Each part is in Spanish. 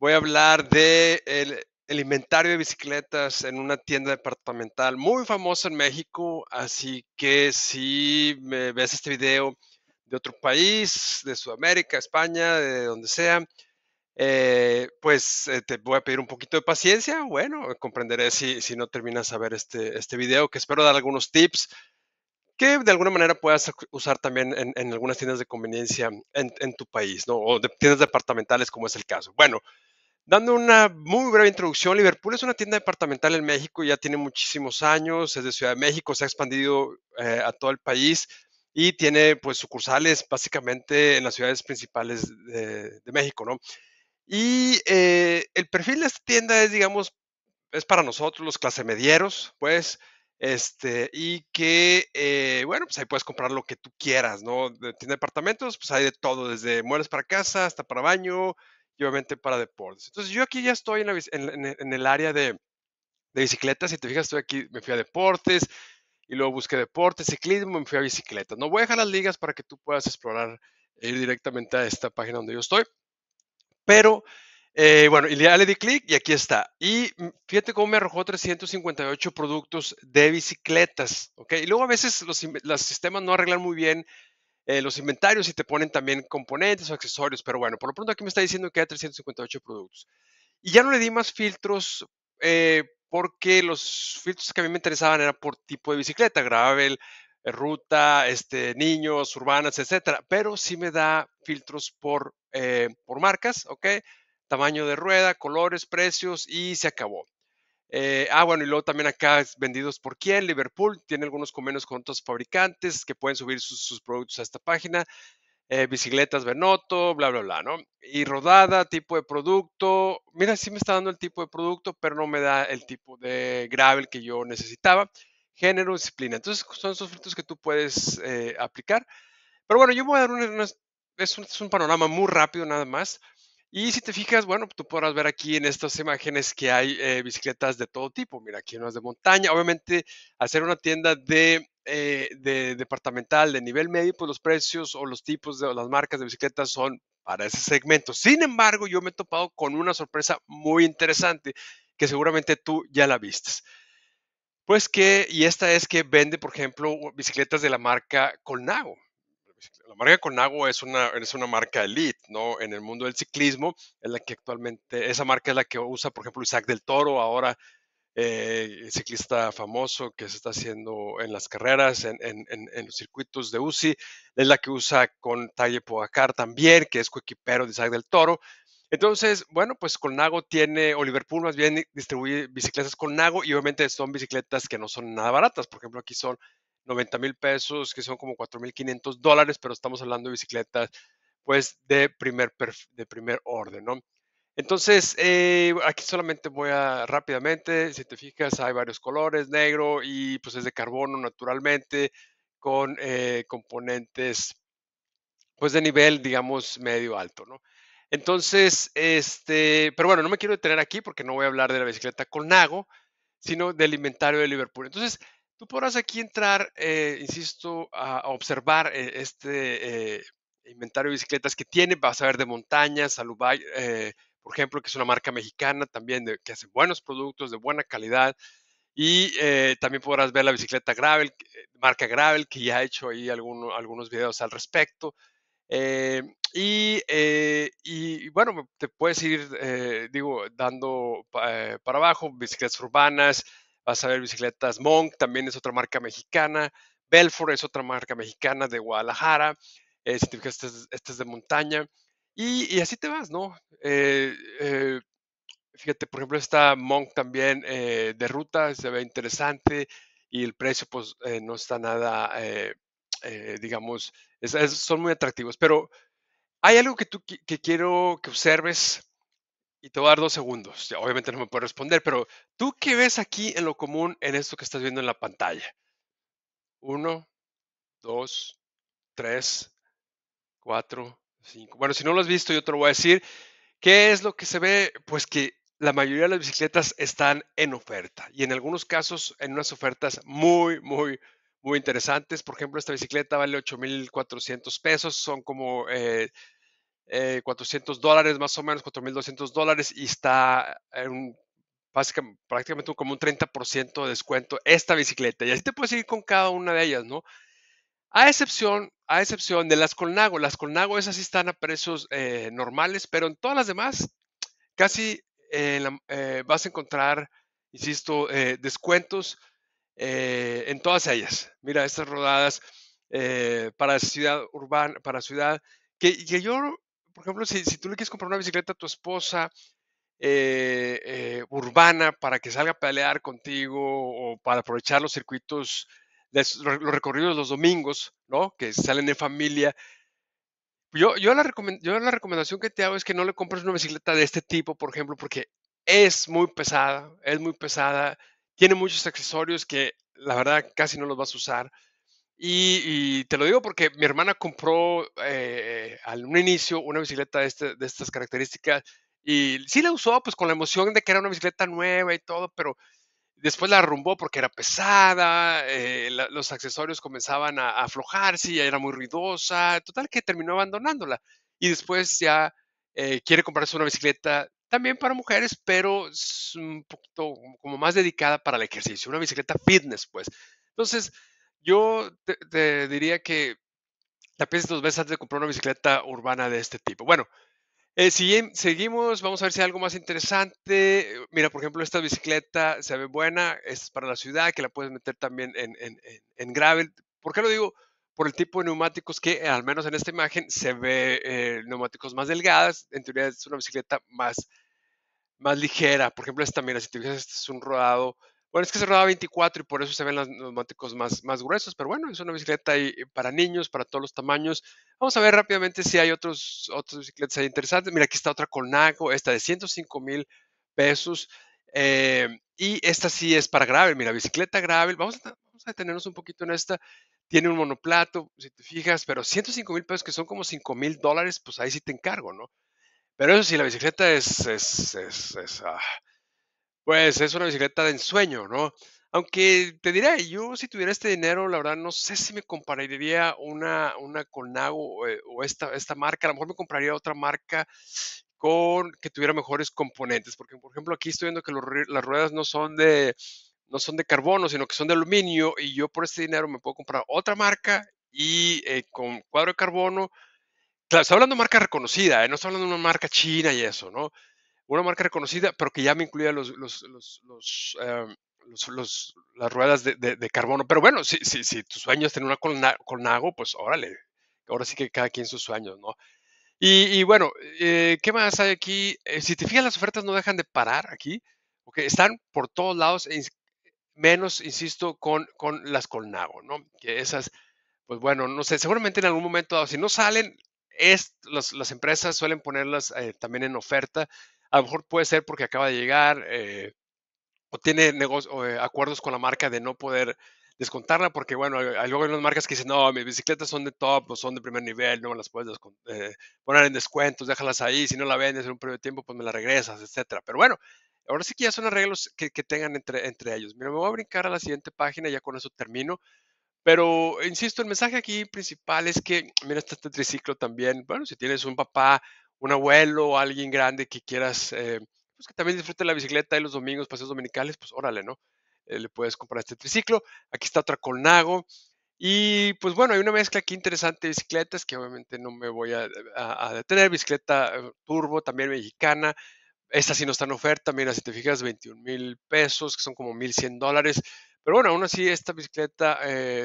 voy a hablar de el, inventario de bicicletas en una tienda departamental muy famosa en México. Así que si me ves este video de otro país, de Sudamérica, España, de donde sea, eh, pues eh, te voy a pedir un poquito de paciencia. Bueno, comprenderé si, no terminas a ver este, este video, que espero dar algunos tips que de alguna manera puedas usar también en, algunas tiendas de conveniencia en, tu país, ¿no? O de tiendas departamentales, como es el caso. Bueno, dando una muy breve introducción, Liverpool es una tienda departamental en México, ya tiene muchísimos años, es de Ciudad de México, se ha expandido eh, a todo el país y tiene pues sucursales básicamente en las ciudades principales de, México, ¿no? Y eh, el perfil de esta tienda es, digamos, es para nosotros los clasemedieros, pues, este, y que, eh, bueno, pues ahí puedes comprar lo que tú quieras, ¿no? Tiene departamentos, pues hay de todo, desde muebles para casa hasta para baño y obviamente para deportes. Entonces yo aquí ya estoy en, el área de, de bicicletas, si te fijas, estoy aquí, me fui a deportes y luego busqué deportes, ciclismo, me fui a bicicletas. No voy a dejar las ligas para que tú puedas explorar e ir directamente a esta página donde yo estoy, pero eh, bueno, y ya le di clic y aquí está. Y mm, fíjate cómo me arrojó 358 productos de bicicletas, ¿ok? Y luego a veces los, sistemas no arreglan muy bien eh, los inventarios y te ponen también componentes o accesorios, pero bueno, por lo pronto aquí me está diciendo que hay 358 productos. Y ya no le di más filtros eh, porque los filtros que a mí me interesaban eran por tipo de bicicleta, gravel, ruta, este, niños, urbanas, etcétera, pero sí me da filtros por, por marcas, ¿ok? tamaño de rueda, colores, precios y se acabó. Eh, ah, bueno, y luego también acá es vendidos por quién, Liverpool, tiene algunos convenios con otros fabricantes que pueden subir sus, productos a esta página, eh, bicicletas Benoto, bla, bla, bla, ¿no? Y rodada, tipo de producto, mira, sí me está dando el tipo de producto, pero no me da el tipo de gravel que yo necesitaba, género, disciplina. Entonces, son esos filtros que tú puedes eh, aplicar. Pero bueno, yo voy a dar un, es un panorama muy rápido nada más. Y si te fijas, bueno, tú podrás ver aquí en estas imágenes que hay eh, bicicletas de todo tipo. Mira, aquí no unas de montaña. Obviamente, hacer una tienda eh, de, departamental de nivel medio, pues los precios o los tipos de o las marcas de bicicletas son para ese segmento. Sin embargo, yo me he topado con una sorpresa muy interesante que seguramente tú ya la vistes. Pues que, y esta es que vende, por ejemplo, bicicletas de la marca Colnago la marca Conago es una, es una marca elite, ¿no? En el mundo del ciclismo, es la que actualmente, esa marca es la que usa, por ejemplo, Isaac del Toro, ahora eh, ciclista famoso que se está haciendo en las carreras, en, en, los circuitos de UCI, es la que usa con Talle Poacar también, que es coequipero de Isaac del Toro. Entonces, bueno, pues Conago tiene, o Liverpool más bien distribuye bicicletas Conago y obviamente son bicicletas que no son nada baratas. Por ejemplo, aquí son 90 mil pesos, que son como 4.500 dólares, pero estamos hablando de bicicletas pues de primer, de primer orden, ¿no? Entonces, eh, aquí solamente voy a rápidamente, si te fijas, hay varios colores, negro y pues es de carbono naturalmente, con eh, componentes pues de nivel, digamos, medio alto, ¿no? Entonces, este, pero bueno, no me quiero detener aquí porque no voy a hablar de la bicicleta con Nago, sino del inventario de Liverpool. Entonces, Tú podrás aquí entrar, eh, insisto, a, observar eh, este eh, inventario de bicicletas que tiene. Vas a ver de montaña, Salubay, por ejemplo, que es una marca mexicana también que hace buenos productos de buena calidad. Y también podrás ver la bicicleta Gravel, marca Gravel, que ya he hecho ahí algunos videos al respecto. Y, bueno, te puedes ir, digo, dando para abajo, bicicletas urbanas, Vas a ver bicicletas Monk, también es otra marca mexicana. Belfort es otra marca mexicana de Guadalajara. Eh, si te este es, de montaña. Y, así te vas, ¿no? Eh, eh, fíjate, por ejemplo, está Monk también eh, de ruta, se ve interesante y el precio pues no está nada, digamos, son muy atractivos. Pero hay algo que, tú, que quiero que observes y te voy a dar dos segundos. obviamente no me puede responder, pero ¿tú qué ves aquí en lo común en esto que estás viendo en la pantalla? Uno, dos, tres, cuatro, cinco. Bueno, si no lo has visto, yo te lo voy a decir. ¿Qué es lo que se ve? Pues que la mayoría de las bicicletas están en oferta y en algunos casos en unas ofertas muy, muy, muy interesantes. Por ejemplo, esta bicicleta vale 8,400 pesos, son como eh, 400 eh, dólares más o menos, 4.200 dólares y está prácticamente como un 30% de descuento esta bicicleta. Y así te puedes ir con cada una de ellas, ¿no? A excepción, a excepción de las Colnago. Las Colnago esas sí están a precios eh, normales, pero en todas las demás casi eh, vas a encontrar, insisto, descuentos en todas ellas. Mira, estas rodadas para ciudad urbana, para ciudad que, yo por ejemplo, si, si tú le quieres comprar una bicicleta a tu esposa eh, eh, urbana para que salga a pelear contigo o para aprovechar los circuitos, los recorridos los domingos, ¿no? Que salen en familia. Yo, yo, la yo la recomendación que te hago es que no le compres una bicicleta de este tipo, por ejemplo, porque es muy pesada, es muy pesada, tiene muchos accesorios que la verdad casi no los vas a usar. Y, te lo digo porque mi hermana compró eh, al un inicio una bicicleta este, de, estas características y sí la usó pues con la emoción de que era una bicicleta nueva y todo, pero después la arrumbó porque era pesada, eh, los accesorios comenzaban a, aflojarse y era muy ruidosa, total que terminó abandonándola. Y después ya eh, quiere comprarse una bicicleta también para mujeres, pero es un poquito como más dedicada para el ejercicio, una bicicleta fitness pues. Entonces, yo te, diría que la pienses dos veces antes de comprar una bicicleta urbana de este tipo. Bueno, eh, si seguimos, vamos a ver si hay algo más interesante. Mira, por ejemplo, esta bicicleta se ve buena, es para la ciudad, que la puedes meter también en, gravel. ¿Por qué lo digo? Por el tipo de neumáticos que, al menos en esta imagen, se ve eh, neumáticos más delgadas. En teoría es una bicicleta más, más ligera. Por ejemplo, esta, mira, si te fijas, este es un rodado bueno, es que se rodaba 24 y por eso se ven los neumáticos más, más gruesos, pero bueno, es una bicicleta eh, para niños, para todos los tamaños. Vamos a ver rápidamente si hay otros, otras bicicletas interesantes. Mira, aquí está otra naco, esta de 105 mil pesos. Eh, y esta sí es para gravel, mira, bicicleta gravel. Vamos a, detenernos un poquito en esta. Tiene un monoplato, si te fijas, pero 105 mil pesos, que son como 5 mil dólares, pues ahí sí te encargo, ¿no? Pero eso sí, la bicicleta es, es, ah, pues es una bicicleta de ensueño, ¿no? Aunque te diré, yo si tuviera este dinero, la verdad no sé si me compraría una, una Colnago o, eh, esta, esta marca. A lo mejor me compraría otra marca con que tuviera mejores componentes. Porque, por ejemplo, aquí estoy viendo que las ruedas no son de no son de carbono, sino que son de aluminio. Y yo por este dinero me puedo comprar otra marca y eh, con cuadro de carbono. Claro, está hablando de marca reconocida, ¿eh? no está hablando de una marca china y eso, ¿no? una marca reconocida, pero que ya me incluía los, los, los, los eh, las ruedas de, de, carbono. Pero bueno, si, si, si tu sueño es tener una colnago, pues órale, ahora sí que cada quien sus sueños, ¿no? Y, y bueno, eh, ¿qué más hay aquí? Eh, si te fijas, las ofertas no dejan de parar aquí, porque están por todos lados, menos, insisto, con, con las colnago, ¿no? Que esas, pues bueno, no sé, seguramente en algún momento si no salen, es, las, las empresas suelen ponerlas también en oferta a lo mejor puede ser porque acaba de llegar eh, o tiene eh, acuerdos con la marca de no poder descontarla porque, bueno, eh, hay, luego en unas marcas que dicen, no, mis bicicletas son de top o son de primer nivel, no me las puedes poner en descuentos, déjalas ahí, si no la vendes en un periodo de tiempo, pues me la regresas, etcétera. Pero bueno, ahora sí que ya son arreglos que, tengan entre, entre ellos. Mira, me voy a brincar a la siguiente página, ya con eso termino. Pero, insisto, el mensaje aquí principal es que, mira, este, este triciclo también, bueno, si tienes un papá un abuelo o alguien grande que quieras, eh, pues que también disfrute la bicicleta y los domingos, paseos dominicales, pues órale, ¿no? Eh, le puedes comprar este triciclo. Aquí está otra Colnago. Y pues bueno, hay una mezcla aquí interesante de bicicletas que obviamente no me voy a, detener. Bicicleta eh, turbo, también mexicana. Esta sí no está en oferta, mira, si te fijas, 21 mil pesos, que son como 1.100 dólares. Pero bueno, aún así esta bicicleta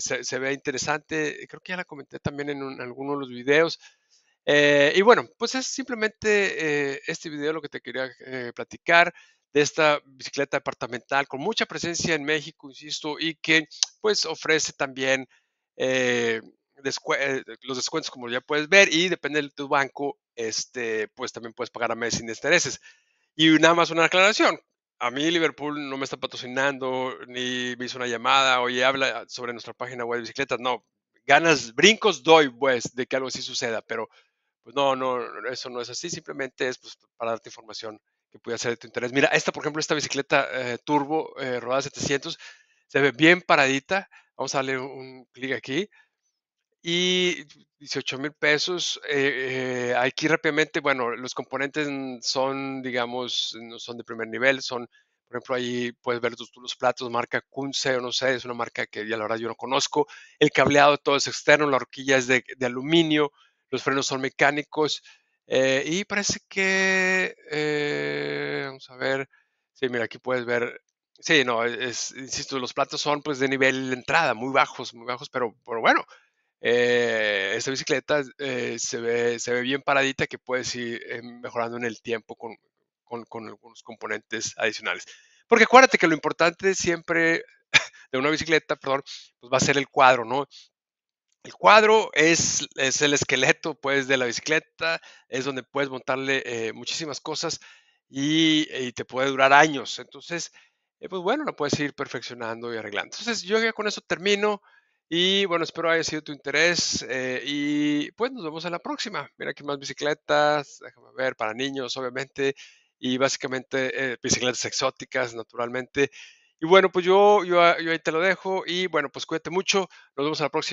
se, ve interesante. Creo que ya la comenté también en, algunos en alguno de los videos. Eh, y bueno, pues es simplemente eh, este video lo que te quería eh, platicar de esta bicicleta departamental con mucha presencia en México, insisto, y que pues ofrece también los descuentos como ya puedes ver y depende de tu banco, este, pues también puedes pagar a meses sin intereses. Y nada más una aclaración, a mí Liverpool no me está patrocinando ni me hizo una llamada, oye, habla sobre nuestra página web de bicicletas, no, ganas, brincos doy pues de que algo así suceda, pero pues no, no, eso no es así, simplemente es pues, para darte información que puede ser de tu interés. Mira, esta, por ejemplo, esta bicicleta eh, turbo, eh, rodada 700, se ve bien paradita. Vamos a darle un clic aquí. Y 18 mil pesos. Eh, aquí rápidamente, bueno, los componentes son, digamos, no son de primer nivel, son, por ejemplo, ahí puedes ver los, platos, marca Kunze, o no sé, es una marca que ya la verdad yo no conozco. El cableado todo es externo, la horquilla es de aluminio los frenos son mecánicos eh, y parece que, eh, vamos a ver, sí, mira, aquí puedes ver, sí, no, e, insisto, los platos son pues de nivel de entrada, muy bajos, muy bajos, pero, pero bueno, eh, esta bicicleta se, ve, se ve bien paradita que puedes ir mejorando en el tiempo con, con, con algunos componentes adicionales. Porque acuérdate que lo importante siempre de una bicicleta, perdón, pues va a ser el cuadro, ¿no? El cuadro es, es, el esqueleto, pues, de la bicicleta, es donde puedes montarle eh, muchísimas cosas y, te puede durar años. Entonces, eh, pues bueno, lo puedes ir perfeccionando y arreglando. Entonces, yo ya con eso termino y bueno, espero haya sido tu interés eh, y pues nos vemos en la próxima. Mira aquí más bicicletas, déjame ver, para niños, obviamente, y básicamente bicicletas exóticas, naturalmente. Y bueno, pues yo, yo, yo ahí te lo dejo y bueno, pues cuídate mucho, nos vemos en la próxima.